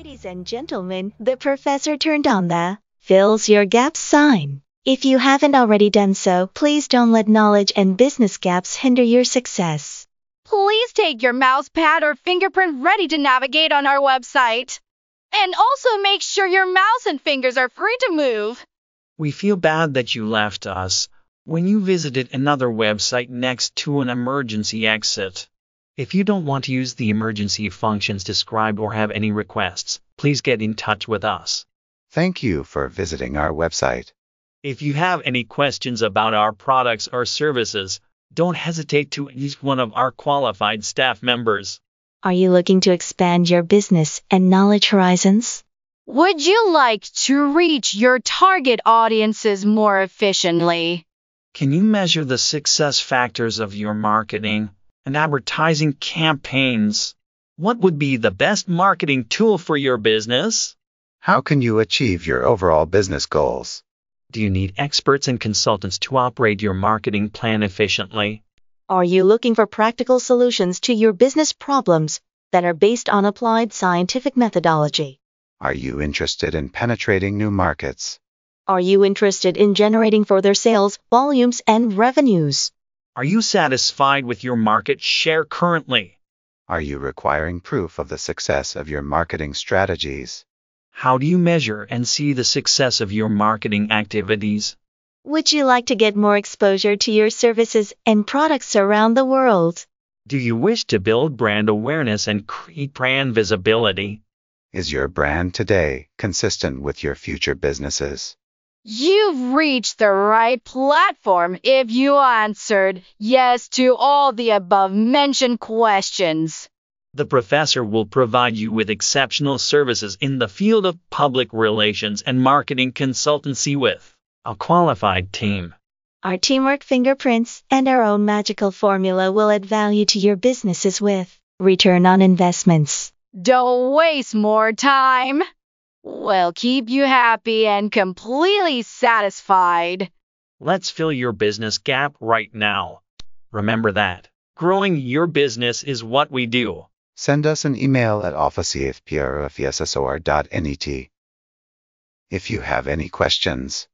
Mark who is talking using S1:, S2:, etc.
S1: Ladies and gentlemen, the professor turned on the fills your gaps sign. If you haven't already done so, please don't let knowledge and business gaps hinder your success.
S2: Please take your mouse pad or fingerprint ready to navigate on our website. And also make sure your mouse and fingers are free to move.
S1: We
S3: feel bad that you left us when you visited another website next to an emergency exit. If you don't want to use the emergency functions described or have any requests, please get in touch with us. Thank you for visiting our website. If you have any questions about our products or services, don't hesitate to ask one of our qualified staff members.
S1: Are you looking to expand your business and knowledge horizons? Would
S2: you like to reach your target audiences more efficiently?
S3: Can you measure the success factors of your marketing? and advertising campaigns. What would be the best marketing tool for your business? How can you achieve your overall business goals? Do you need experts and consultants to operate your marketing plan efficiently?
S1: Are you looking for practical solutions to your business problems that are based on applied scientific methodology?
S4: Are you interested in penetrating new markets?
S1: Are you interested in generating further sales, volumes, and revenues?
S4: Are you satisfied with your market share currently? Are you requiring proof of the success of your marketing
S3: strategies? How do you measure and see the success of your marketing activities?
S1: Would you like to get more exposure to your services and products around the world?
S3: Do you wish to build brand awareness and create brand visibility?
S4: Is your brand today consistent with your future businesses?
S2: You've reached the right platform if you answered yes to all the above mentioned questions.
S3: The professor will provide you with exceptional services in the field of public relations and marketing consultancy with a qualified team.
S1: Our teamwork fingerprints and our own magical formula will add value to your businesses with return on investments. Don't waste
S2: more time will keep you happy and completely satisfied.
S3: Let's fill your business gap right now. Remember that. Growing your business is what we do.
S4: Send us an email at officeafpr.net. If you have any questions,